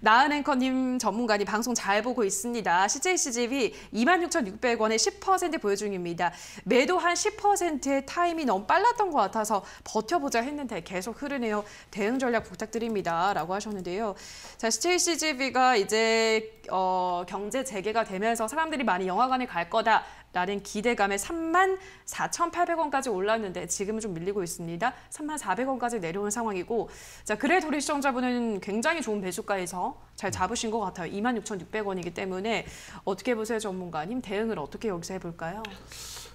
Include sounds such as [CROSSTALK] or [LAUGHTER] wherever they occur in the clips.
나은 앵커님 전문가님 방송 잘 보고 있습니다. CJ CGV 26,600원에 10%보여 중입니다. 매도 한 10%의 타임이 너무 빨랐던 것 같아서 버텨보자 했는데 계속 흐르네요. 대응 전략 부탁드립니다. 라고 하셨는데요. 자, CJ CGV가 이제 어, 경제 재개가 되면서 사람들이 많이 영화관에 갈 거다. 라는 기대감에 34,800원까지 올랐는데 지금은 좀 밀리고 있습니다. 3,400원까지 내려온 상황이고 자 그래도 우리 시청자분은 굉장히 좋은 배수가에서 잘 잡으신 것 같아요. 26,600원이기 때문에 어떻게 보세요 전문가님? 대응을 어떻게 여기서 해볼까요?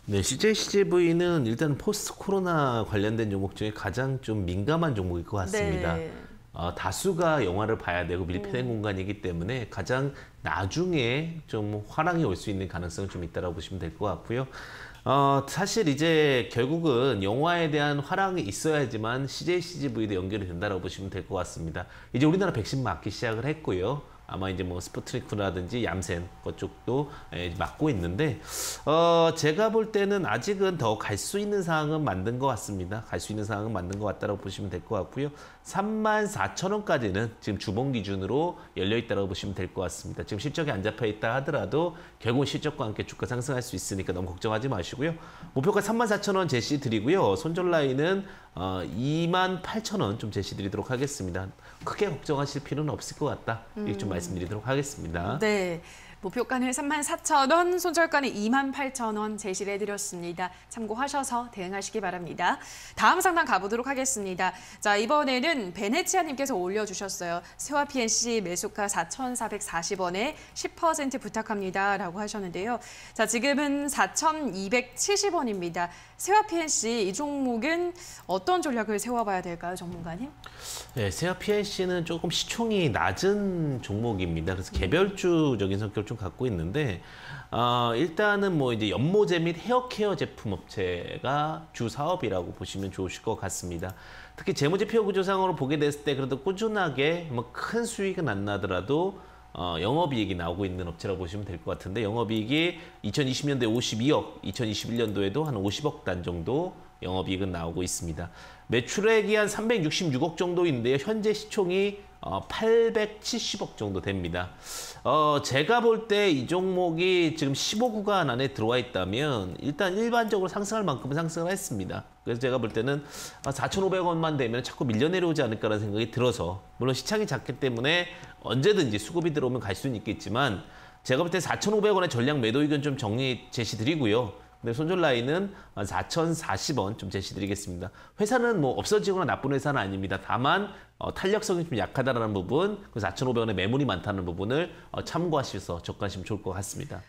네, CJCJV는 일단 포스트 코로나 관련된 종목 중에 가장 좀 민감한 종목일 것 같습니다. 네. 어, 다수가 영화를 봐야 되고 밀폐된 음. 공간이기 때문에 가장 나중에 좀 화랑이 올 수 있는 가능성이 좀있다고 보시면 될 것 같고요. 어, 사실 이제 결국은 영화에 대한 화랑이 있어야지만 CJ CGV도 연결이 된다고 보시면 될 것 같습니다. 이제 우리나라 백신 맞기 시작을 했고요. 아마 이제 뭐 스포트리크라든지 얌센 그쪽도 맡고 예, 있는데 어 제가 볼 때는 아직은 더 갈 수 있는 상황은 만든 것 같습니다. 갈 수 있는 상황은 만든 것 같다라고 보시면 될 것 같고요. 3 4 0 0원까지는 지금 주봉 기준으로 열려있다고 보시면 될 것 같습니다. 지금 실적이 안 잡혀있다 하더라도 결국 실적과 함께 주가 상승할 수 있으니까 너무 걱정하지 마시고요. 목표가 3 4 0 0원 제시 드리고요. 손절 라인은 어, 2 8 0 0원좀 제시 드리도록 하겠습니다. 크게 걱정하실 필요는 없을 것 같다. 이렇게 좀 말씀드리도록 하겠습니다. 음, 네. 목표가는 34,000원, 손절가는 28,000원 제시를 해드렸습니다. 참고하셔서 대응하시기 바랍니다. 다음 상담 가보도록 하겠습니다. 자 이번에는 베네치아님께서 올려주셨어요. 세화 PNC 매수가 4,440원에 10% 부탁합니다. 라고 하셨는데요. 자 지금은 4,270원입니다. 세화 PNC 이 종목은 어떤 전략을 세워봐야 될까요, 전문가님? 네, 세화 PNC는 조금 시총이 낮은 종목입니다. 그래서 개별주적인 성격을 좀좀 갖고 있는데 어, 일단은 뭐 이제 연모제 및 헤어 케어 제품 업체가 주 사업이라고 보시면 좋으실 것 같습니다. 특히 재무제표 구조상으로 보게 됐을 때 그래도 꾸준하게 뭐 큰 수익은 안 나더라도 어, 영업이익이 나오고 있는 업체라고 보시면 될 것 같은데 영업이익이 2020년도에 52억, 2021년도에도 한 50억 단 정도 영업이익은 나오고 있습니다. 매출액이 한 366억 정도인데요. 현재 시총이 870억 어, 정도 됩니다. 어, 제가 볼 때 이 종목이 지금 15구간 안에 들어와 있다면 일단 일반적으로 상승할 만큼은 상승을 했습니다. 그래서 제가 볼 때는 4,500원만 아, 되면 자꾸 밀려 내려오지 않을까라는 생각이 들어서 물론 시창이 작기 때문에 언제든지 수급이 들어오면 갈 수는 있겠지만 제가 볼 때 4,500원의 전략 매도 의견 좀 정리 제시드리고요. 네, 손절라인은 4,040원 좀 제시드리겠습니다. 회사는 뭐 없어지거나 나쁜 회사는 아닙니다. 다만 어, 탄력성이 좀 약하다는 부분, 그 4,500원의 매물이 많다는 부분을 어, 참고하셔서 접근하시면 좋을 것 같습니다.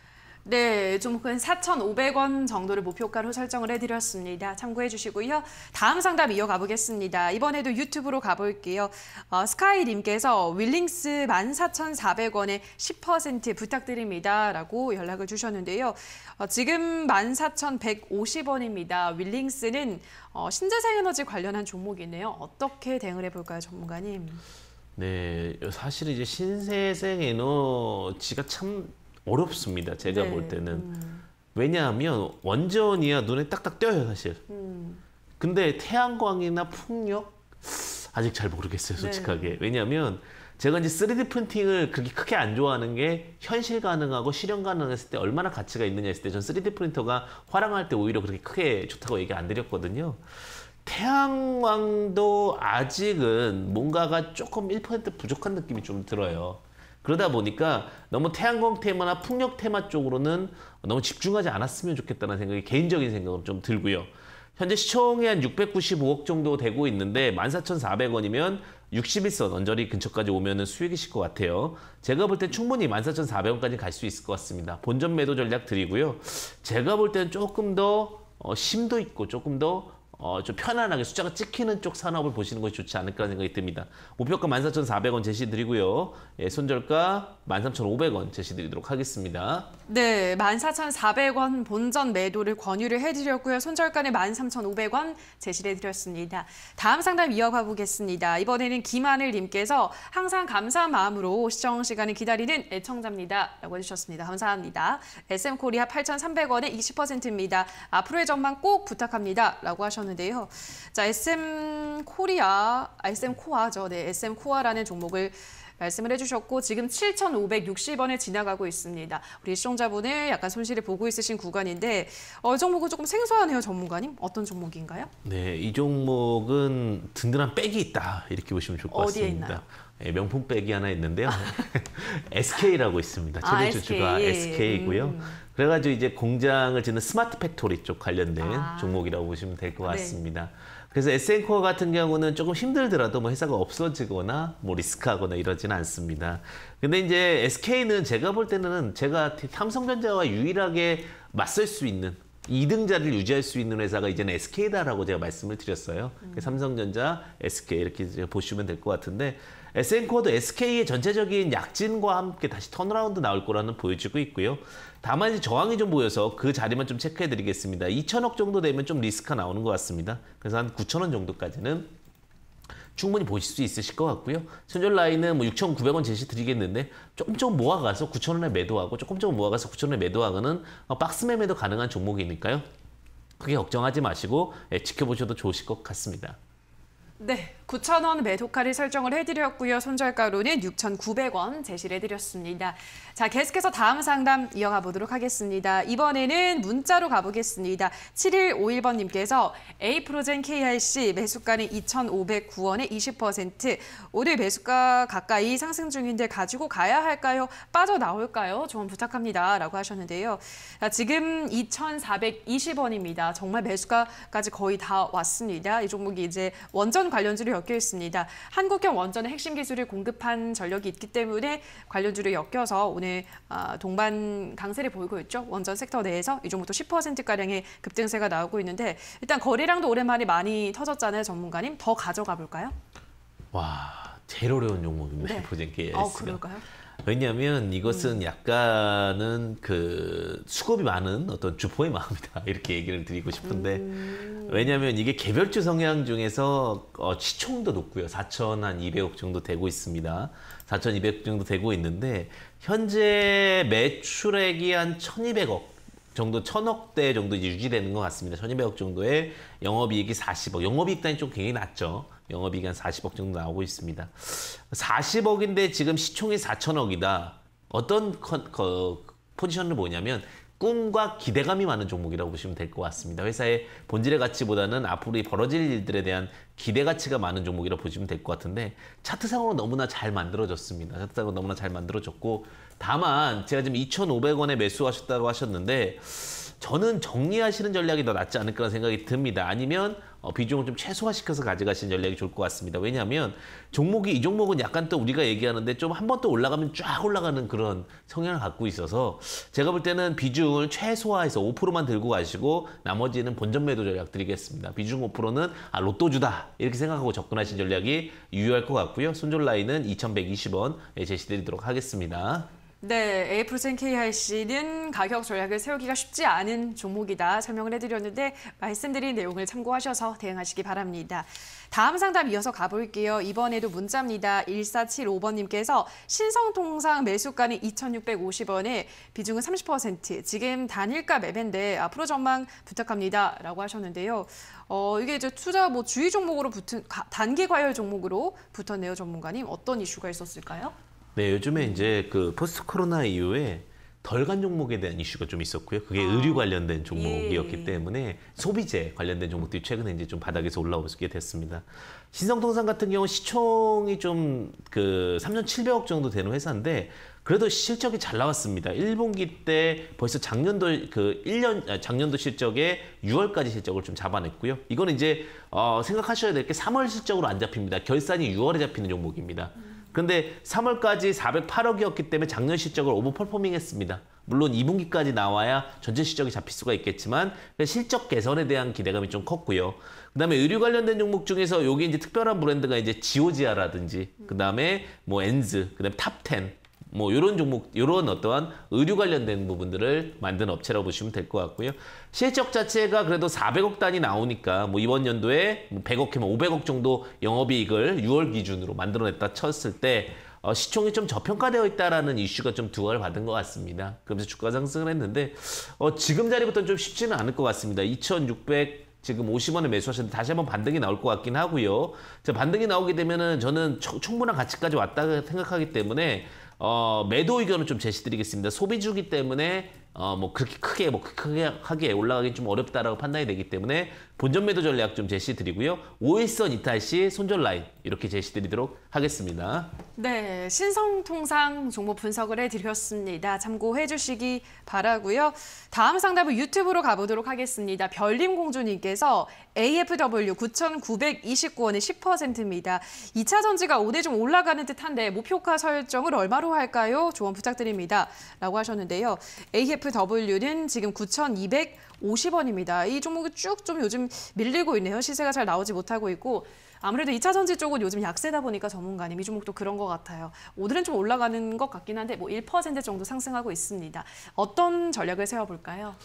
네, 좀 큰 4,500원 정도를 목표가로 설정을 해드렸습니다. 참고해 주시고요. 다음 상담 이어가 보겠습니다. 이번에도 유튜브로 가볼게요. 어, 스카이님께서 윌링스 14,400원에 10% 부탁드립니다. 라고 연락을 주셨는데요. 어, 지금 14,150원입니다. 윌링스는 어, 신재생 에너지 관련한 종목이네요. 어떻게 대응을 해볼까요, 전문가님? 네, 사실 이제 신재생 에너지가 참 어렵습니다. 제가 네. 볼 때는. 음. 왜냐하면 원전이야 눈에 딱딱 띄어요 사실. 음. 근데 태양광이나 풍력 아직 잘 모르겠어요 솔직하게. 네. 왜냐하면 제가 이제 3D 프린팅을 그렇게 크게 안 좋아하는 게 현실 가능하고 실현 가능했을 때 얼마나 가치가 있느냐 했을 때 전 3D 프린터가 활랑할때 오히려 그렇게 크게 좋다고 얘기 안 드렸거든요. 태양광도 아직은 뭔가가 조금 1% 부족한 느낌이 좀 들어요. 그러다 보니까 너무 태양광 테마나 풍력 테마 쪽으로는 너무 집중하지 않았으면 좋겠다는 생각이 개인적인 생각으로 좀 들고요. 현재 시청에한 695억 정도 되고 있는데 14,400원이면 61선 언저리 근처까지 오면 수익이실 것 같아요. 제가 볼 땐 충분히 14,400원까지 갈 수 있을 것 같습니다. 본전 매도 전략 드리고요. 제가 볼 때는 조금 더 어, 심도 있고 조금 더 어, 좀 편안하게 숫자가 찍히는 쪽 산업을 보시는 것이 좋지 않을까 생각이 듭니다. 목표가 14,400원 제시드리고요. 예, 손절가 13,500원 제시드리도록 하겠습니다. 네, 14,400원 본전 매도를 권유를 해드렸고요. 손절가는 13,500원 제시해드렸습니다. 다음 상담 이어가 보겠습니다. 이번에는 김하늘님께서 항상 감사한 마음으로 시청 시간을 기다리는 애청자입니다. 라고 해주셨습니다. 감사합니다. SM코리아 8,300원에 20%입니다. 앞으로의 전망 꼭 부탁합니다. 라고 하셨 주셨는데요. 자, SM 코리아, SM 아, 코아죠. 네, SM 코아라는 종목을 말씀을 해주셨고 지금 7,560원에 지나가고 있습니다. 우리 시청자분의 약간 손실을 보고 있으신 구간인데 어, 이 종목은 조금 생소하네요, 전문가님. 어떤 종목인가요? 네, 이 종목은 든든한 백이 있다 이렇게 보시면 좋을 것 같습니다. 있나요? 예, 명품 백이 하나 있는데요. SK라고 [LAUGHS] 있습니다. 아, 최대 아, 주주가 SK. SK이고요. 음. 그래가지고 이제 공장을 짓는 스마트 팩토리 쪽 관련된 아. 종목이라고 보시면 될것 네. 같습니다. 네. 그래서 에센코어 같은 경우는 조금 힘들더라도 뭐 회사가 없어지거나 뭐 리스크하거나 이러지는 않습니다. 근데 이제 SK는 제가 볼 때는 제가 삼성전자와 유일하게 맞설 수 있는 2등자를 유지할 수 있는 회사가 이제는 SK다라고 제가 말씀을 드렸어요. 음. 삼성전자, SK 이렇게 보시면 될 것 같은데 SN코어도 SK의 전체적인 약진과 함께 다시 턴어라운드 나올 거라는 보여지고 있고요. 다만 이제 저항이 좀 보여서 그 자리만 좀 체크해 드리겠습니다. 2천억 정도 되면 좀 리스크가 나오는 것 같습니다. 그래서 한 9천 원 정도까지는 충분히 보실 수 있으실 것 같고요. 손절 라인은 뭐 6,900원 제시 드리겠는데 조금 조금 모아가서 9,000원에 매도하고 조금 조금 모아가서 9,000원에 매도하는 어, 박스 매매도 가능한 종목이니까요. 크게 걱정하지 마시고 예, 지켜보셔도 좋으실 것 같습니다. 네, 9,000원 매도가를 설정을 해드렸고요. 손절가로는 6,900원 제시를 해드렸습니다. 자, 계속해서 다음 상담 이어가 보도록 하겠습니다. 이번에는 문자로 가보겠습니다. 7151번님께서 A프로젠 KRC 매수가는 2,509원에 20%. 오늘 매수가 가까이 상승 중인데 가지고 가야 할까요? 빠져나올까요? 조언 부탁합니다. 라고 하셨는데요. 자, 지금 2,420원입니다. 정말 매수가까지 거의 다 왔습니다. 이 종목이 이제 원전 관련주를 엮여 있습니다. 한국형 원전의 핵심 기술을 공급한 전력이 있기 때문에 관련주를 엮여서 오늘 아, 동반 강세를 보이고 있죠. 원전 섹터 내에서 이 종목도 10%가량의 급등세가 나오고 있는데 일단 거래량도 오랜만에 많이 터졌잖아요. 전문가님 더 가져가 볼까요? 와, 제일 어려운 종목입니다. 네. [LAUGHS] 어, 그럴까요? 왜냐하면 이것은 음. 약간은 그 수급이 많은 어떤 주포의 마음이다 [LAUGHS] 이렇게 얘기를 드리고 싶은데 음. 왜냐하면 이게 개별주 성향 중에서 어, 시총도 높고요 4,200억 정도 되고 있습니다 4,200억 정도 되고 있는데 현재 매출액이 한 1,200억 정도 천억대 정도 유지되는 것 같습니다. 천이백억 정도의 영업이익이 사십억 영업이익 단위 좀 굉장히 낮죠. 영업이익 한 40억 정도 나오고 있습니다. 40억인데 지금 시총이 4천억이다. 어떤 컨, 거, 포지션을 뭐냐면 꿈과 기대감이 많은 종목이라고 보시면 될 것 같습니다. 회사의 본질의 가치보다는 앞으로 벌어질 일들에 대한 기대 가치가 많은 종목이라고 보시면 될 것 같은데 차트상으로 너무나 잘 만들어졌습니다. 차트상으로 너무나 잘 만들어졌고 다만 제가 지금 2,500원에 매수하셨다고 하셨는데 저는 정리하시는 전략이 더 낫지 않을까라는 생각이 듭니다. 아니면 어, 비중을 좀 최소화시켜서 가져가시는 전략이 좋을 것 같습니다. 왜냐하면 종목이 이 종목은 약간 또 우리가 얘기하는데 좀 한번또 올라가면 쫙 올라가는 그런 성향을 갖고 있어서 제가 볼 때는 비중을 최소화해서 5%만 들고 가시고 나머지는 본전 매도 전략 드리겠습니다. 비중 5%는 아 로또주다 이렇게 생각하고 접근하신 전략이 유효할 것 같고요. 손절 라인은 2,120원 에 제시드리도록 하겠습니다. 네, A프로젠 KIC는 가격 전략을 세우기가 쉽지 않은 종목이다 설명을 해드렸는데 말씀드린 내용을 참고하셔서 대응하시기 바랍니다. 다음 상담 이어서 가볼게요. 이번에도 문자입니다. 1475번님께서 신성통상 매수가는 2,650원에 비중은 30%, 지금 단일가 매매인데 앞으로 전망 부탁합니다. 라고 하셨는데요. 어, 이게 이제 투자 뭐 주의 종목으로 붙은 단기 과열 종목으로 붙었네요, 전문가님. 어떤 이슈가 있었을까요? 네, 요즘에 이제 그 포스트 코로나 이후에 덜 간 종목에 대한 이슈가 좀 있었고요. 그게 아, 의류 관련된 종목이었기 예. 때문에 소비재 관련된 종목들이 최근에 이제 좀 바닥에서 올라오게 됐습니다. 신성통상 같은 경우 시총이 좀 그 3년 700억 정도 되는 회사인데 그래도 실적이 잘 나왔습니다. 1분기 때 벌써 작년도 그 1년 아, 작년도 실적에 6월까지 실적을 좀 잡아냈고요. 이거는 이제 어, 생각하셔야 될 게 3월 실적으로 안 잡힙니다. 결산이 6월에 잡히는 종목입니다. 근데 3월까지 408억이었기 때문에 작년 실적을 오버 퍼포밍했습니다. 물론 2분기까지 나와야 전체 실적이 잡힐 수가 있겠지만 실적 개선에 대한 기대감이 좀 컸고요. 그다음에 의류 관련된 종목 중에서 여기 이제 특별한 브랜드가 이제 지오지아라든지 그다음에 뭐 엔즈, 그다음에 탑텐 뭐 이런 종목, 이런 어떠한 의류 관련된 부분들을 만든 업체라고 보시면 될 것 같고요. 실적 자체가 그래도 400억 단위 나오니까 뭐 이번 연도에 100억이면 뭐 500억 정도 영업이익을 6월 기준으로 만들어냈다 쳤을 때 어, 시총이 좀 저평가되어 있다라는 이슈가 좀 두각을 받은 것 같습니다. 그러면서 주가 상승을 했는데 어, 지금 자리부터는 좀 쉽지는 않을 것 같습니다. 2,600 지금 50원에 매수하셨는데 다시 한번 반등이 나올 것 같긴 하고요. 자, 반등이 나오게 되면은 저는 충분한 가치까지 왔다 고 생각하기 때문에 어, 매도 의견을 좀 제시드리겠습니다. 소비주기 때문에 어, 뭐 그렇게 크게 뭐 크게 하게 올라가긴 좀 어렵다라고 판단이 되기 때문에 본전 매도 전략 좀 제시드리고요. 오일선 이탈 시 손절 라인 이렇게 제시드리도록 하겠습니다. 네, 신성통상 종목 분석을 해드렸습니다. 참고해 주시기 바라고요. 다음 상담은 유튜브로 가보도록 하겠습니다. 별림공주님께서 AFW 9,929원의 10%입니다. 2차 전지가 5대 좀 올라가는 듯한데 목표가 설정을 얼마로 할까요? 조언 부탁드립니다. 라고 하셨는데요. AFW는 지금 9,250원입니다. 이 종목이 쭉 좀 요즘 밀리고 있네요. 시세가 잘 나오지 못하고 있고 아무래도 2차 전지 쪽은 요즘 약세다 보니까 전문가님 이 종목도 그런 것 같아요. 오늘은 좀 올라가는 것 같긴 한데 뭐1% 정도 상승하고 있습니다. 어떤 전략을 세워볼까요?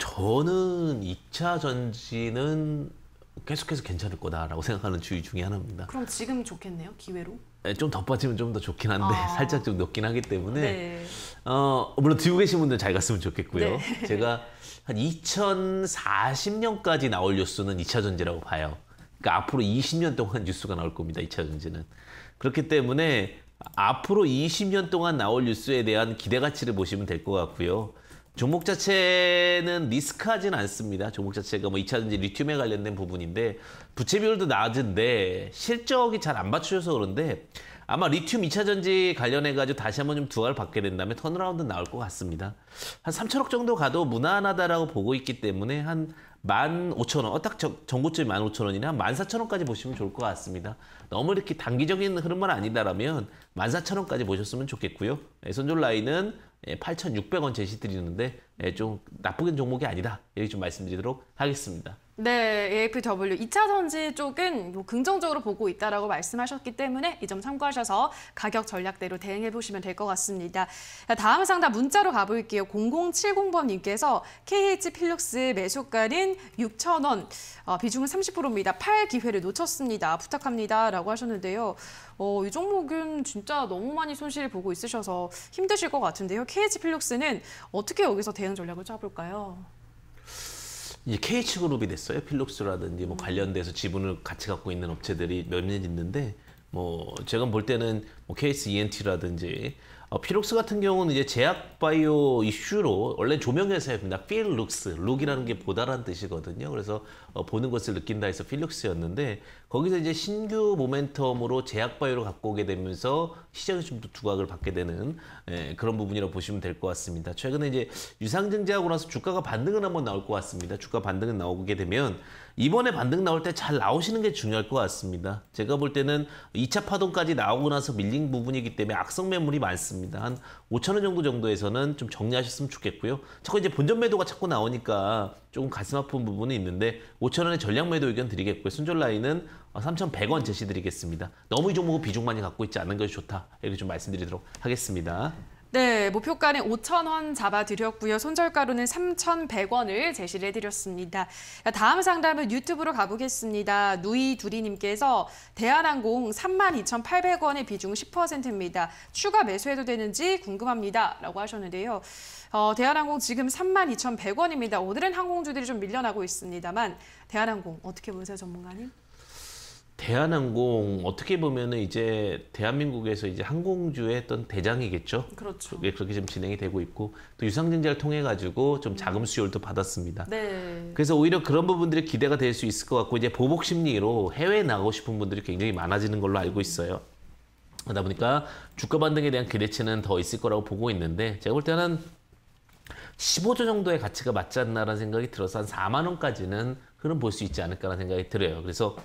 저는 2차 전지는 계속해서 괜찮을 거다라고 생각하는 주의 중에 하나입니다. 그럼 지금 좋겠네요, 기회로? 좀 덧받치면 좀 더 좋긴 한데 아... [LAUGHS] 살짝 좀 높긴 하기 때문에 네. 어, 물론 들고 계신 분들 잘 갔으면 좋겠고요. 네. 제가 한 2040년까지 나올 뉴스는 2차 전지라고 봐요. 그러니까 앞으로 20년 동안 뉴스가 나올 겁니다. 2차 전지는. 그렇기 때문에 앞으로 20년 동안 나올 뉴스에 대한 기대 가치를 보시면 될 것 같고요. 종목 자체는 리스크하진 않습니다. 종목 자체가 뭐 2차전지 리튬에 관련된 부분인데 부채 비율도 낮은데 실적이 잘 안 받쳐줘서 그런데 아마 리튬 2차전지 관련해가지고 다시 한번 좀 두각을 받게 된다면 턴어라운드 나올 것 같습니다. 한 3천억 정도 가도 무난하다라고 보고 있기 때문에 한 15,000원, 어, 딱정고점이 15,000원이나 14,000원까지 보시면 좋을 것 같습니다. 너무 이렇게 단기적인 흐름만 아니다라면 14,000원까지 보셨으면 좋겠고요. 네, 손절 라인은 8,600원 예, 제시드리는데 예, 좀 나쁘게 종목이 아니다 이렇좀 말씀드리도록 하겠습니다. 네, AFW 2차 선지 쪽은 뭐 긍정적으로 보고 있다라고 말씀하셨기 때문에 이 점 참고하셔서 가격 전략대로 대응해 보시면 될 것 같습니다. 다음 상담 문자로 가볼게요. 0070번님께서 KH 필룩스 매수가는 6천원 어, 비중은 30%입니다. 팔 기회를 놓쳤습니다. 부탁합니다라고 하셨는데요. 어, 이 종목은 진짜 너무 많이 손실을 보고 있으셔서 힘드실 것 같은데요. KH 필룩스는 어떻게 여기서 대응 전략을 짜볼까요? 이제 KH 그룹이 됐어요. 필록스라든지 뭐 관련돼서 지분을 같이 갖고 있는 업체들이 몇몇 있는데 뭐 제가 볼 때는 뭐 KS ENT라든지 어, 피록스 같은 경우는 이제 제약 바이오 이슈로 원래 조명 에 회사입니다. 필 룩스, 룩이라는 게 보다라는 뜻이거든요. 그래서 어, 보는 것을 느낀다 해서 필룩스였는데 거기서 이제 신규 모멘텀으로 제약 바이오를 갖고 오게 되면서 시장에 서좀 두각을 받게 되는 예, 그런 부분이라고 보시면 될 것 같습니다. 최근에 이제 유상증자하고 나서 주가가 반등은 한번 나올 것 같습니다. 주가 반등은 나오게 되면 이번에 반등 나올 때 잘 나오시는 게 중요할 것 같습니다. 제가 볼 때는 2차 파동까지 나오고 나서 밀린 부분이기 때문에 악성 매물이 많습니다. 한 5천 원 정도 정도에서는 좀 정리하셨으면 좋겠고요. 자꾸 이제 본전 매도가 자꾸 나오니까 조금 가슴 아픈 부분이 있는데 5천 원의 전량 매도 의견 드리겠고요. 순절 라인은 3,100원 제시드리겠습니다. 너무 이 종목은 비중 많이 갖고 있지 않은 것이 좋다. 이렇게 좀 말씀드리도록 하겠습니다. 네, 목표가는 5천원 잡아드렸고요. 손절가로는 3,100원을 제시를 해드렸습니다. 다음 상담은 유튜브로 가보겠습니다. 누이 두리님께서 대한항공 32,800원의 비중 10%입니다. 추가 매수해도 되는지 궁금합니다. 라고 하셨는데요. 어, 대한항공 지금 32,100원입니다. 오늘은 항공주들이 좀 밀려나고 있습니다만 대한항공 어떻게 보세요, 전문가님? 대한항공 어떻게 보면은 이제 대한민국에서 이제 항공주의 어떤 대장이겠죠. 그렇죠. 그렇게 좀 진행이 되고 있고 또 유상증자를 통해 가지고 좀 자금 수요를 받았습니다. 네. 그래서 오히려 그런 부분들이 기대가 될 수 있을 것 같고 이제 보복 심리로 해외 나가고 싶은 분들이 굉장히 많아지는 걸로 알고 있어요. 그러다 보니까 주가 반등에 대한 기대치는 더 있을 거라고 보고 있는데 제가 볼 때는 15조 정도의 가치가 맞지 않나라는 생각이 들어서 한 4만 원까지는 흐름 볼수 있지 않을까라는 생각이 들어요. 그래서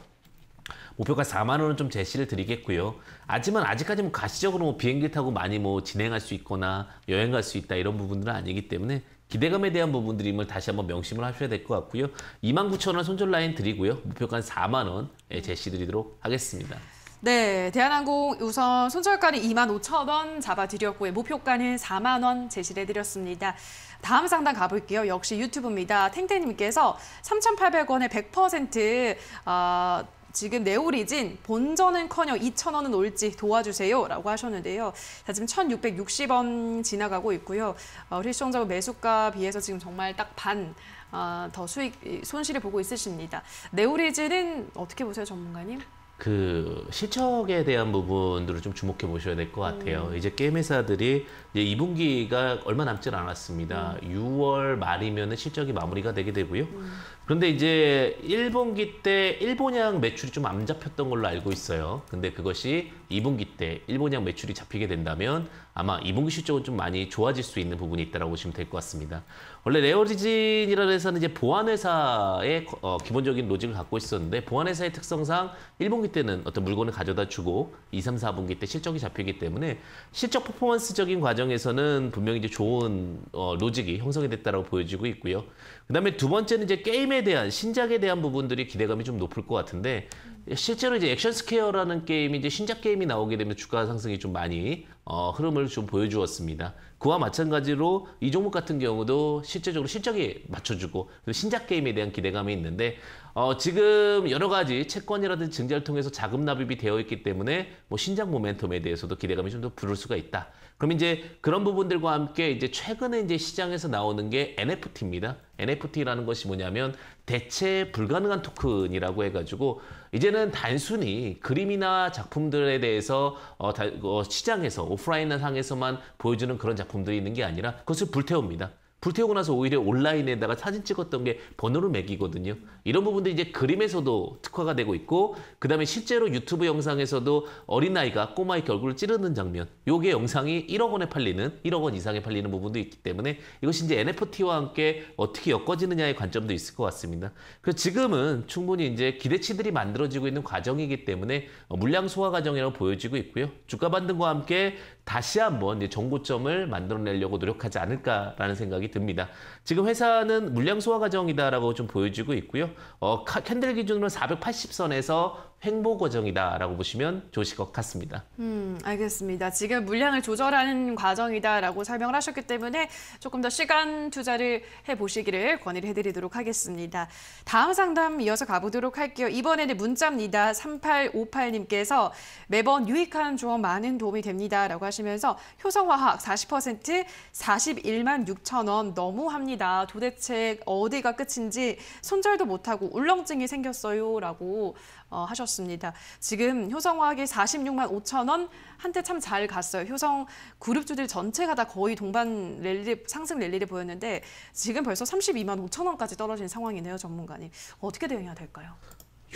목표가 4만 원은 좀 제시를 드리겠고요. 하지만 아직까지 뭐 가시적으로 뭐 비행기 타고 많이 뭐 진행할 수 있거나 여행 갈 수 있다 이런 부분들은 아니기 때문에 기대감에 대한 부분들임을 다시 한번 명심을 하셔야 될 것 같고요. 29,000원 손절 라인 드리고요. 목표가 4만 원에 예, 제시 드리도록 하겠습니다. 네, 대한항공 우선 손절가는 2만 5천 원 잡아드렸고요. 목표가는 4만 원 제시를 해드렸습니다. 다음 상단 가볼게요. 역시 유튜브입니다. 탱탱님께서 3,800원에 100% 어, 지금 네오리진 본전은커녕 2천원은 올지 도와주세요라고 하셨는데요. 자, 지금 1,660원 지나가고 있고요. 어, 우리 시청자분 매수가 비해서 지금 정말 딱반더 어, 수익 손실을 보고 있으십니다. 네오리진은 어떻게 보세요, 전문가님? 그 실적에 대한 부분들을 좀 주목해 보셔야 될것 음. 같아요. 음. 이제 게임 회사들이 이제 2분기가 얼마 남지 않았습니다. 음. 6월 말이면 실적이 마무리가 되게 되고요. 음. 그런데 이제 1분기 때일본양 매출이 좀 안 잡혔던 걸로 알고 있어요. 근데 그것이 2분기 때일본양 매출이 잡히게 된다면 아마 2분기 실적은 좀 많이 좋아질 수 있는 부분이 있다고 보시면 될 것 같습니다. 원래 레어리진이라는 회사는 이제 보안회사의 어, 기본적인 로직을 갖고 있었는데 보안회사의 특성상 1분기 때는 어떤 물건을 가져다 주고 2, 3, 4분기 때 실적이 잡히기 때문에 실적 퍼포먼스적인 과정에서는 분명히 이제 좋은 어, 로직이 형성이 됐다고 보여지고 있고요. 그다음에 두 번째는 이제 게임에 대한 신작에 대한 부분들이 기대감이 좀 높을 것 같은데 실제로 이제 액션 스퀘어라는 게임이 이제 신작 게임이 나오게 되면 주가 상승이 좀 많이 어, 흐름을 좀 보여주었습니다. 그와 마찬가지로 이 종목 같은 경우도 실제적으로 실적이 맞춰주고 그 신작 게임에 대한 기대감이 있는데 어, 지금 여러 가지 채권이라든지 증자를 통해서 자금 납입이 되어 있기 때문에 뭐 신작 모멘텀에 대해서도 기대감이 좀 더 부를 수가 있다. 그럼 이제 그런 부분들과 함께 이제 최근에 이제 시장에서 나오는 게 NFT입니다. NFT라는 것이 뭐냐면 대체 불가능한 토큰이라고 해가지고 이제는 단순히 그림이나 작품들에 대해서 어, 다, 어, 시장에서 오프라인 상에서만 보여주는 그런 작품들이 있는 게 아니라 그것을 불태웁니다. 불태우고 나서 오히려 온라인에다가 사진 찍었던 게 번호를 매기거든요. 이런 부분도 이제 그림에서도 특화가 되고 있고 그다음에 실제로 유튜브 영상에서도 어린아이가 꼬마의 결굴을 찌르는 장면 요게 영상이 1억 원에 팔리는 1억 원 이상에 팔리는 부분도 있기 때문에 이것이 이제 NFT와 함께 어떻게 엮어지느냐의 관점도 있을 것 같습니다. 그래서 지금은 충분히 이제 기대치들이 만들어지고 있는 과정이기 때문에 어, 물량 소화 과정이라고 보여지고 있고요. 주가 반등과 함께 다시 한번 이제 정고점을 만들어내려고 노력하지 않을까라는 생각이 듭니다. 지금 회사는 물량 소화 과정이다라고 좀 보여지고 있고요. 어, 캔들 기준으로 480선에서 횡보 과정이다라고 보시면 좋으실 것 같습니다. 음, 알겠습니다. 지금 물량을 조절하는 과정이다라고 설명을 하셨기 때문에 조금 더 시간 투자를 해보시기를 권유를 해드리도록 하겠습니다. 다음 상담 이어서 가보도록 할게요. 이번에는 문자입니다. 3858님께서 매번 유익한 조언 많은 도움이 됩니다라고 하시면서 효성화학 40% 41만 6천 원 너무합니다. 도대체 어디가 끝인지 손절도 못하고 울렁증이 생겼어요라고 어, 하셨습니다. 지금 효성화학이 46만 5천 원 한때 참 잘 갔어요. 효성 그룹주들 전체가 다 거의 동반 랠리 상승 랠리를 보였는데 지금 벌써 32만 5천 원까지 떨어진 상황이네요. 전문가님 어떻게 대응해야 될까요?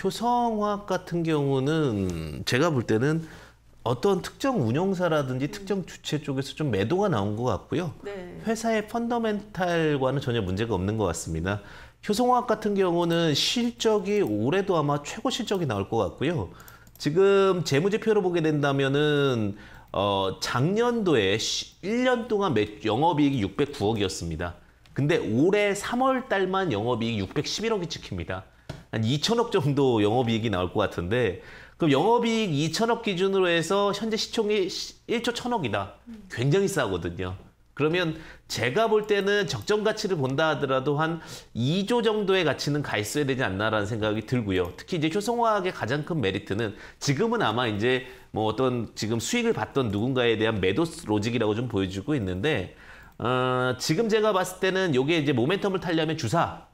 효성화학 같은 경우는 제가 볼 때는 어떤 특정 운영사라든지 음. 특정 주체 쪽에서 좀 매도가 나온 것 같고요. 네. 회사의 펀더멘탈과는 전혀 문제가 없는 것 같습니다. 효성화학 같은 경우는 실적이 올해도 아마 최고 실적이 나올 것 같고요. 지금 재무제표를 보게 된다면은 어, 작년도에 1년 동안 매, 영업이익이 609억이었습니다. 근데 올해 3월 달만 영업이익 611억이 찍힙니다. 한 2천억 정도 영업이익이 나올 것 같은데 그럼 영업이익 2천억 기준으로 해서 현재 시총이 1조 1 천억이다. 음. 굉장히 싸거든요. 그러면 제가 볼 때는 적정 가치를 본다 하더라도 한 2조 정도의 가치는 가 있어야 되지 않나라는 생각이 들고요. 특히 이제 효성화학의 가장 큰 메리트는 지금은 아마 이제 뭐 어떤 지금 수익을 받던 누군가에 대한 매도 로직이라고 좀 보여주고 있는데 어, 지금 제가 봤을 때는 요게 이제 모멘텀을 타려면 주사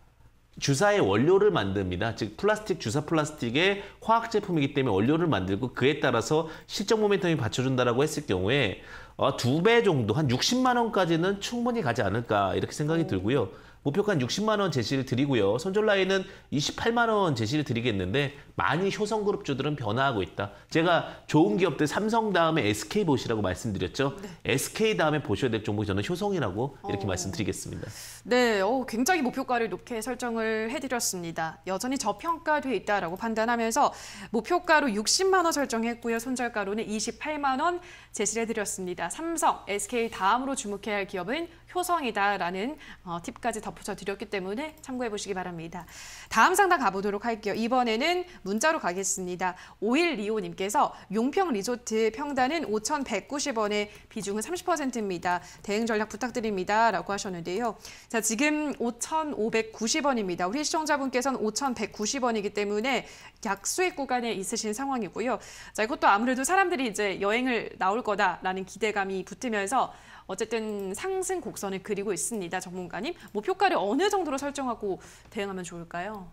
주사의 원료를 만듭니다. 즉 플라스틱 주사 플라스틱의 화학 제품이기 때문에 원료를 만들고 그에 따라서 실적 모멘텀이 받쳐준다라고 했을 경우에 어, 두배 정도 한 60만 원까지는 충분히 가지 않을까 이렇게 생각이 들고요. 목표가 60만 원 제시를 드리고요. 선졸라인은 28만 원 제시를 드리겠는데 많이 효성그룹주들은 변화하고 있다. 제가 좋은 기업들 삼성 다음에 SK 보시라고 말씀드렸죠. 네. SK 다음에 보셔야 될 종목이 저는 효성이라고 이렇게 어... 말씀드리겠습니다. 네, 어, 굉장히 목표가를 높게 설정을 해드렸습니다. 여전히 저평가돼 있다라고 판단하면서 목표가로 60만 원 설정했고요. 손절가로는 28만 원 제시를 해드렸습니다. 삼성, SK 다음으로 주목해야 할 기업은 효성이다라는 어, 팁까지 덧붙여 드렸기 때문에 참고해 보시기 바랍니다. 다음 상담 가보도록 할게요. 이번에는 문자로 가겠습니다. 오일리5님께서 용평 리조트 평단은 5,190원에 비중은 30%입니다. 대응 전략 부탁드립니다. 라고 하셨는데요. 자, 지금 5,590원입니다. 우리 시청자분께서는 5,190원이기 때문에 약수의 구간에 있으신 상황이고요. 자, 이것도 아무래도 사람들이 이제 여행을 나올 거다라는 기대감이 붙으면서 어쨌든 상승 곡선을 그리고 있습니다. 전문가님, 목표가를 뭐 어느 정도로 설정하고 대응하면 좋을까요?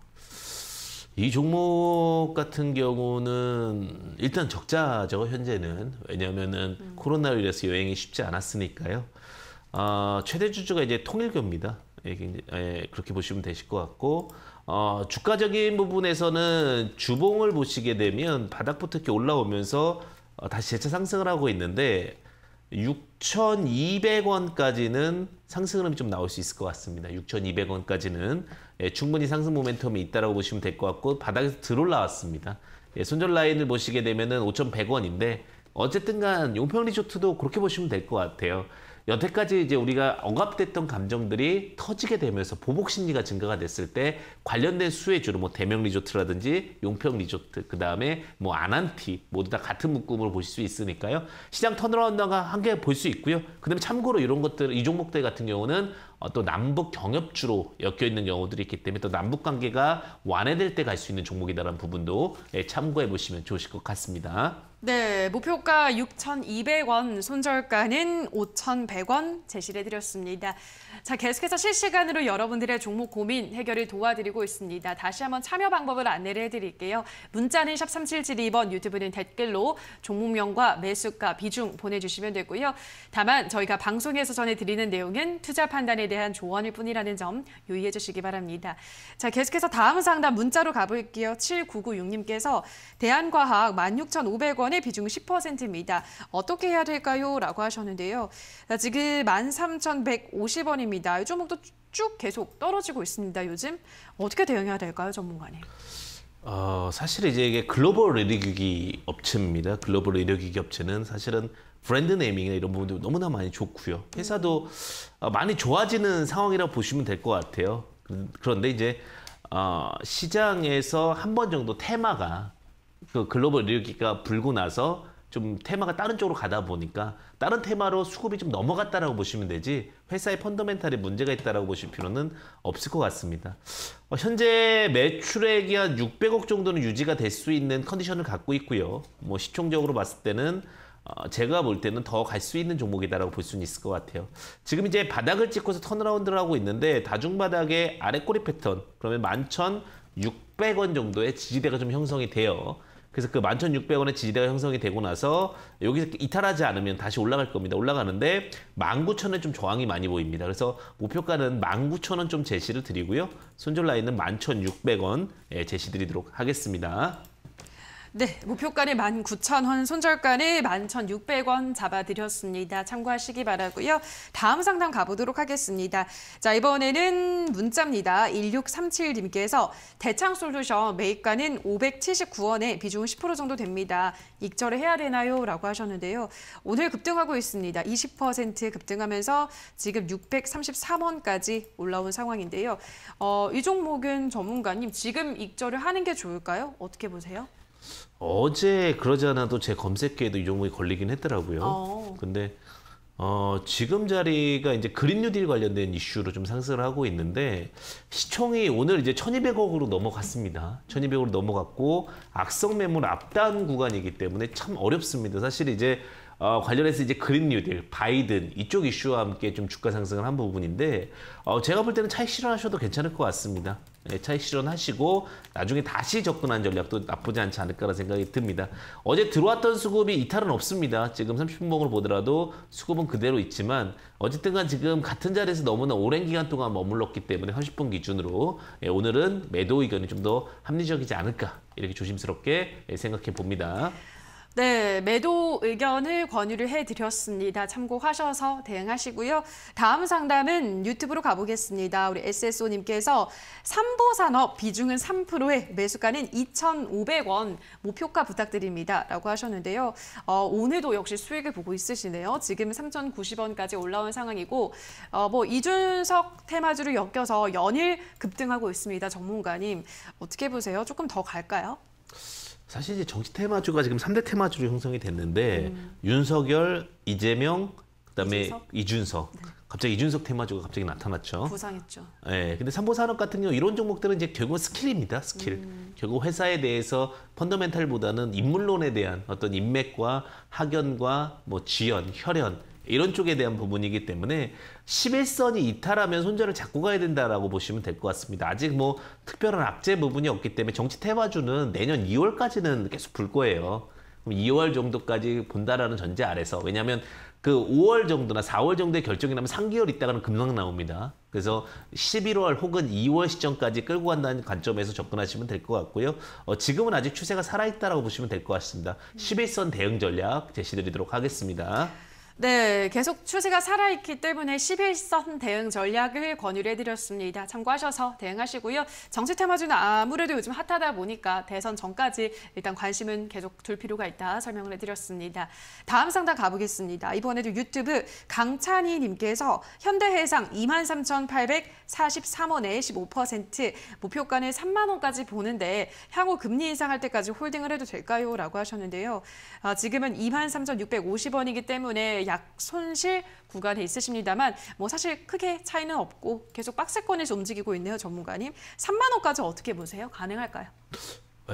이 종목 같은 경우는 일단 적자죠 현재는 왜냐하면은 음. 코로나로 인해서 여행이 쉽지 않았으니까요. 어, 최대 주주가 이제 통일교입니다. 예, 예, 그렇게 보시면 되실 것 같고 어, 주가적인 부분에서는 주봉을 보시게 되면 바닥부터 이렇게 올라오면서 어, 다시 재차 상승을 하고 있는데 6,200원까지는 상승 흐름이 좀 나올 수 있을 것 같습니다. 6,200원까지는 예, 충분히 상승 모멘텀이 있다고 보시면 될 것 같고 바닥에서 들올라왔습니다. 예, 손절 라인을 보시게 되면 은 5,100원인데 어쨌든 간 용평 리조트도 그렇게 보시면 될 것 같아요. 여태까지 이제 우리가 억압됐던 감정들이 터지게 되면서 보복 심리가 증가가 됐을 때 관련된 수혜 주로 뭐 대명 리조트라든지 용평 리조트 그다음에 뭐 아난티 모두 다 같은 묶음으로 보실 수 있으니까요. 시장 턴어라운드가 한 개 볼 수 있고요. 그다음에 참고로 이런 것들 이 종목들 같은 경우는 어, 또 남북 경협주로 엮여 있는 경우들이 있기 때문에 또 남북 관계가 완화될 때 갈 수 있는 종목이다라는 부분도 예, 참고해 보시면 좋으실 것 같습니다. 네, 목표가 6,200원, 손절가는 5,100원 제시해드렸습니다. 자, 계속해서 실시간으로 여러분들의 종목 고민 해결을 도와드리고 있습니다. 다시 한번 참여 방법을 안내를 해드릴게요. 문자는 샵 3772번, 유튜브는 댓글로 종목명과 매수가, 비중 보내주시면 되고요. 다만 저희가 방송에서 전해드리는 내용은 투자 판단에 대한 조언일 뿐이라는 점 유의해 주시기 바랍니다. 자, 계속해서 다음 상담 문자로 가볼게요. 7996님께서 대한과학 16,500원의 비중 10%입니다. 어떻게 해야 될까요? 라고 하셨는데요. 자, 지금 13,150원입니다. 종목입니다. 이 종목도 쭉 계속 떨어지고 있습니다. 요즘 어떻게 대응해야 될까요, 전문가님? 어, 사실 이제 이게 글로벌 의료기기 업체입니다. 글로벌 의료기기 업체는 사실은 브랜드 네이밍이나 이런 부분도 너무나 많이 좋고요. 회사도 어, 많이 좋아지는 상황이라 보시면 될 것 같아요. 그런데 이제 어, 시장에서 한 번 정도 테마가 그 글로벌 의료기가 불고 나서 좀 테마가 다른 쪽으로 가다 보니까 다른 테마로 수급이 좀 넘어갔다라고 보시면 되지 회사의 펀더멘탈에 문제가 있다라고 보실 필요는 없을 것 같습니다. 어, 현재 매출액이 한 600억 정도는 유지가 될 수 있는 컨디션을 갖고 있고요. 뭐 시총적으로 봤을 때는 어, 제가 볼 때는 더 갈 수 있는 종목이다라고 볼 수는 있을 것 같아요. 지금 이제 바닥을 찍고서 턴어라운드를 하고 있는데 다중바닥의 아래 꼬리 패턴 그러면 11,600원 정도의 지지대가 좀 형성이 돼요. 그래서 그 11,600원의 지지대가 형성이 되고 나서 여기서 이탈하지 않으면 다시 올라갈 겁니다. 올라가는데 19,000원 좀 저항이 많이 보입니다. 그래서 목표가는 19,000원 좀 제시를 드리고요. 손절 라인은 11,600원 예, 제시드리도록 하겠습니다. 네, 목표가는 19,000원, 손절가에 11,600원 잡아드렸습니다. 참고하시기 바라고요. 다음 상담 가보도록 하겠습니다. 자, 이번에는 문자입니다. 1637님께서 대창솔루션 매입가는 579원에 비중 10% 정도 됩니다. 익절을 해야 되나요? 라고 하셨는데요. 오늘 급등하고 있습니다. 20% 급등하면서 지금 633원까지 올라온 상황인데요. 어, 이 종목은 전문가님 지금 익절을 하는 게 좋을까요? 어떻게 보세요? 어제 그러지 않아도 제 검색기에도 이 종목이 걸리긴 했더라고요. 어. 근데 어, 지금 자리가 이제 그린 뉴딜 관련된 이슈로 좀 상승을 하고 있는데 시총이 오늘 이제 1200억으로 넘어갔습니다. 1200억으로 넘어갔고 악성 매물 앞단 구간이기 때문에 참 어렵습니다. 사실 이제 어, 관련해서 이제 그린 뉴딜, 바이든 이쪽 이슈와 함께 좀 주가 상승을 한 부분인데 어, 제가 볼 때는 차익 실현하셔도 괜찮을 것 같습니다. 예, 차익 실현하시고 나중에 다시 접근한 전략도 나쁘지 않지 않을까라는 생각이 듭니다. 어제 들어왔던 수급이 이탈은 없습니다. 지금 30분봉을 보더라도 수급은 그대로 있지만 어쨌든간 지금 같은 자리에서 너무나 오랜 기간 동안 머물렀기 때문에 30분 기준으로 예, 오늘은 매도 의견이 좀 더 합리적이지 않을까 이렇게 조심스럽게 예, 생각해 봅니다. 네, 매도 의견을 권유를 해드렸습니다. 참고하셔서 대응하시고요. 다음 상담은 유튜브로 가보겠습니다. 우리 SSO님께서 삼보산업 비중은 3%에 매수가는 2,500원 목표가 부탁드립니다. 라고 하셨는데요. 어, 오늘도 역시 수익을 보고 있으시네요. 지금 3,090원까지 올라온 상황이고 어, 뭐 이준석 테마주를 엮여서 연일 급등하고 있습니다. 전문가님 어떻게 보세요? 조금 더 갈까요? 사실 이제 정치 테마주가 지금 3대 테마주로 형성이 됐는데 음. 윤석열, 이재명, 그다음에 이준석, 이준석. 네. 갑자기 이준석 테마주가 갑자기 나타났죠. 부상했죠. 예. 네, 근데 삼보 산업 같은 경우 이런 종목들은 이제 결국 스킬입니다. 스킬. 음. 결국 회사에 대해서 펀더멘탈보다는 인물론에 대한 어떤 인맥과 학연과 뭐 지연, 혈연 이런 쪽에 대한 부분이기 때문에 11선이 이탈하면 손절을 잡고 가야 된다라고 보시면 될 것 같습니다. 아직 뭐 특별한 악재 부분이 없기 때문에 정치 태화주는 내년 2월까지는 계속 불 거예요. 그럼 2월 정도까지 본다라는 전제 아래서 왜냐하면 그 5월 정도나 4월 정도에 결정이 나면 3개월 있다가는 금방 나옵니다. 그래서 11월 혹은 2월 시점까지 끌고 간다는 관점에서 접근하시면 될 것 같고요. 어, 지금은 아직 추세가 살아있다라고 보시면 될 것 같습니다. 11선 대응 전략 제시드리도록 하겠습니다. 네, 계속 추세가 살아있기 때문에 11선 대응 전략을 권유를 해드렸습니다. 참고하셔서 대응하시고요. 정치 테마주는 아무래도 요즘 핫하다 보니까 대선 전까지 일단 관심은 계속 둘 필요가 있다 설명을 해드렸습니다. 다음 상담 가보겠습니다. 이번에도 유튜브 강찬희 님께서 현대해상 23,843원에 15% 목표가는 3만 원까지 보는데 향후 금리 인상할 때까지 홀딩을 해도 될까요? 라고 하셨는데요. 아, 지금은 23,650원이기 때문에 약 손실 구간에 있으십니다만 뭐 사실 크게 차이는 없고 계속 박스권에서 움직이고 있네요, 전문가님. 3만 원까지 어떻게 보세요? 가능할까요?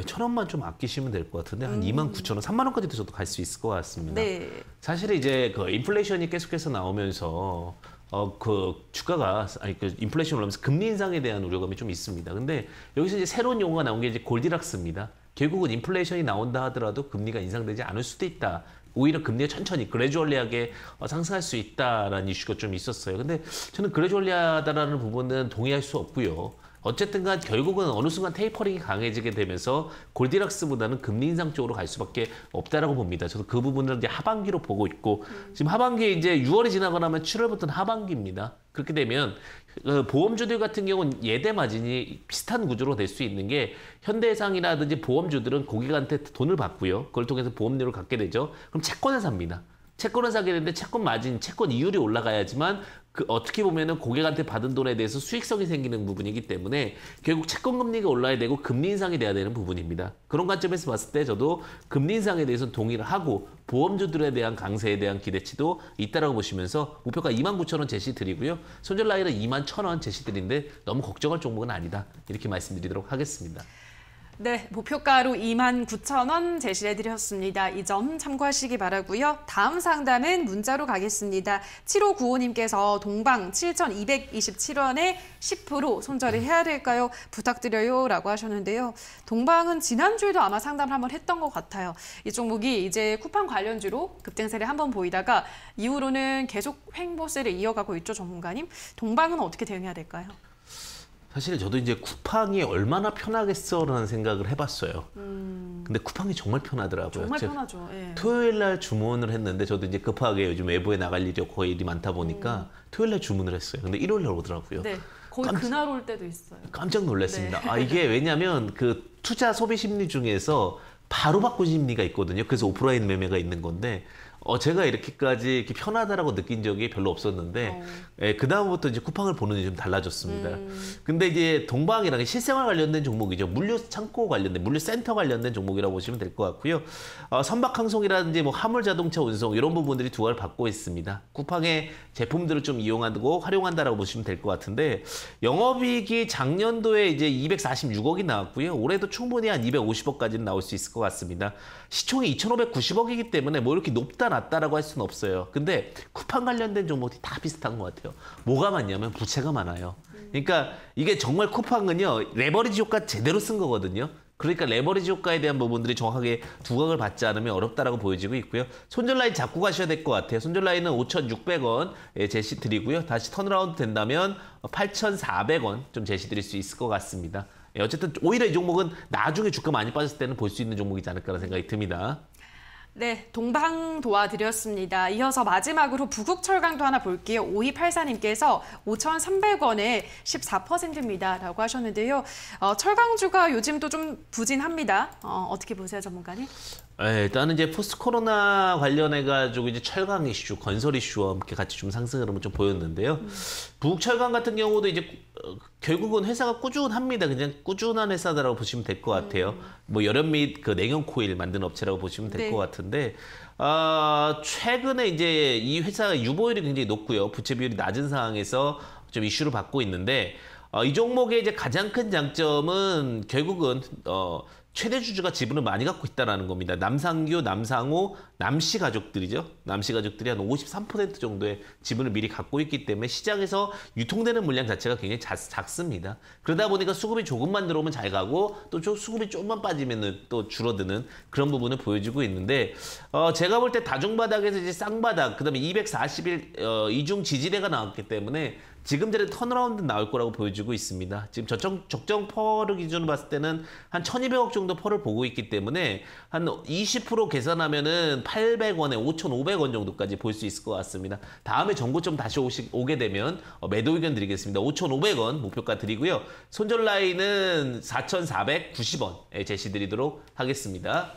천 원만 좀 아끼시면 될 것 같은데 한 음. 2만 9천 원, 3만 원까지도 저도 갈 수 있을 것 같습니다. 네. 사실 이제 그 인플레이션이 계속해서 나오면서 어그 주가가 아니 그 인플레이션 올라면서 금리 인상에 대한 우려감이 좀 있습니다. 근데 여기서 이제 새로운 용어가 나온 게 이제 골디락스입니다. 결국은 인플레이션이 나온다 하더라도 금리가 인상되지 않을 수도 있다. 오히려 금리가 천천히 그레주얼리하게 어, 상승할 수 있다라는 이슈가 좀 있었어요. 근데 저는 그레주얼리하다라는 부분은 동의할 수 없고요. 어쨌든 간 결국은 어느 순간 테이퍼링이 강해지게 되면서 골디락스보다는 금리 인상 쪽으로 갈 수밖에 없다라고 봅니다. 저도 그 부분을 이제 하반기로 보고 있고 지금 하반기에 이제 6월이 지나고 나면 7월부터는 하반기입니다. 그렇게 되면 그 보험주들 같은 경우는 예대 마진이 비슷한 구조로 될 수 있는 게 현대해상이라든지 보험주들은 고객한테 돈을 받고요. 그걸 통해서 보험료를 갖게 되죠. 그럼 채권을 삽니다. 채권을 사게 되는데 채권 마진, 채권 이율이 올라가야지만 그 어떻게 보면은 고객한테 받은 돈에 대해서 수익성이 생기는 부분이기 때문에 결국 채권 금리가 올라야 되고 금리 인상이 돼야 되는 부분입니다. 그런 관점에서 봤을 때 저도 금리 인상에 대해서는 동의를 하고 보험주들에 대한 강세에 대한 기대치도 있다라고 보시면서 목표가 2만 9천 원 제시 드리고요. 손절 라인은 2만 1천 원 제시 드린데 너무 걱정할 종목은 아니다. 이렇게 말씀드리도록 하겠습니다. 네, 목표가로 2 9 0 0원 제시해 드렸습니다. 이 점 참고하시기 바라고요. 다음 상담은 문자로 가겠습니다. 7595님께서 동방 7,227원에 10% 손절을 해야 될까요? 부탁드려요 라고 하셨는데요. 동방은 지난주에도 아마 상담을 한번 했던 것 같아요. 이 종목이 이제 쿠팡 관련주로 급등세를 한번 보이다가 이후로는 계속 횡보세를 이어가고 있죠, 전문가님. 동방은 어떻게 대응해야 될까요? 사실 저도 이제 쿠팡이 얼마나 편하겠어라는 생각을 해봤어요. 음. 근데 쿠팡이 정말 편하더라고요. 정말 편하죠. 예. 토요일 날 주문을 했는데 저도 이제 급하게 요즘 외부에 나갈 일이 거의 일이 많다 보니까 음. 토요일 날 주문을 했어요. 근데 일요일 날 오더라고요. 네. 거의 깜... 그날 올 때도 있어요. 깜짝 놀랐습니다. 네. 아 이게 [LAUGHS] 왜냐하면 그 투자 소비 심리 중에서 바로 바꾼 꾸 심리가 있거든요. 그래서 오프라인 매매가 있는 건데 어, 제가 이렇게까지 이렇게 편하다라고 느낀 적이 별로 없었는데 어. 예, 그 다음부터 이제 쿠팡을 보는 게 좀 달라졌습니다. 음. 근데 이제 동방이랑 실생활 관련된 종목이죠. 물류 창고 관련된 물류 센터 관련된 종목이라고 보시면 될 것 같고요. 어, 선박 항송이라든지 뭐 화물 자동차 운송 이런 부분들이 두각을 받고 있습니다. 쿠팡의 제품들을 좀 이용하고 활용한다라고 보시면 될 것 같은데 영업이익이 작년도에 이제 246억이 나왔고요. 올해도 충분히 한 250억까지는 나올 수 있을 것 같습니다. 시총이 2,590억이기 때문에 뭐 이렇게 높다 낮다라고 할 수는 없어요. 근데 쿠팡 관련된 종목들이 다 비슷한 것 같아요. 뭐가 많냐면 부채가 많아요. 그러니까 이게 정말 쿠팡은요 레버리지 효과 제대로 쓴 거거든요. 그러니까 레버리지 효과에 대한 부분들이 정확하게 두각을 받지 않으면 어렵다라고 보여지고 있고요. 손절 라인 잡고 가셔야 될 것 같아요. 손절 라인은 5,600원 예, 제시 드리고요. 다시 턴라운드 된다면 8,400원 좀 제시 드릴 수 있을 것 같습니다. 예, 어쨌든 오히려 이 종목은 나중에 주가 많이 빠졌을 때는 볼 수 있는 종목이지 않을까라는 생각이 듭니다. 네, 동방 도와드렸습니다. 이어서 마지막으로 부국철강도 하나 볼게요. 5284님께서 5,300원에 14%입니다. 라고 하셨는데요. 어, 철강주가 요즘 도좀 부진합니다. 어, 어떻게 보세요, 전문가님? 예, 일단은 이제 포스트 코로나 관련해 가지고 이제 철강 이슈, 건설 이슈와 함께 같이 좀 상승을 한번 좀 보였는데요. 음. 북 철강 같은 경우도 이제 결국은 회사가 꾸준합니다. 그냥 꾸준한 회사다라고 보시면 될 것 같아요. 음. 뭐 열연 및그 냉연 코일 만드는 업체라고 보시면 될것 네. 같은데 아, 최근에 이제 이 회사가 유보율이 굉장히 높고요. 부채 비율이 낮은 상황에서 좀 이슈를 받고 있는데 어, 이 종목의 이제 가장 큰 장점은 결국은 어 최대 주주가 지분을 많이 갖고 있다는 겁니다. 남상규, 남상호, 남씨 가족들이죠. 남씨 가족들이 한 53% 정도의 지분을 미리 갖고 있기 때문에 시장에서 유통되는 물량 자체가 굉장히 작, 습니다 그러다 보니까 수급이 조금만 들어오면 잘 가고 또 수급이 조금만 빠지면 또 줄어드는 그런 부분을 보여주고 있는데 어, 제가 볼 때 다중바닥에서 이제 쌍바닥, 그 다음에 241 어, 이중 지지대가 나왔기 때문에 지금 자리 턴어라운드 나올 거라고 보여지고 있습니다. 지금 적정, 적정 퍼를 기준으로 봤을 때는 한 1200억 정도 퍼를 보고 있기 때문에 한 20% 계산하면은 800원에 5,500원 정도까지 볼 수 있을 것 같습니다. 다음에 정고점 다시 오시, 오게 되면 어, 매도 의견 드리겠습니다. 5,500원 목표가 드리고요. 손절 라인은 4,490원에 제시 드리도록 하겠습니다.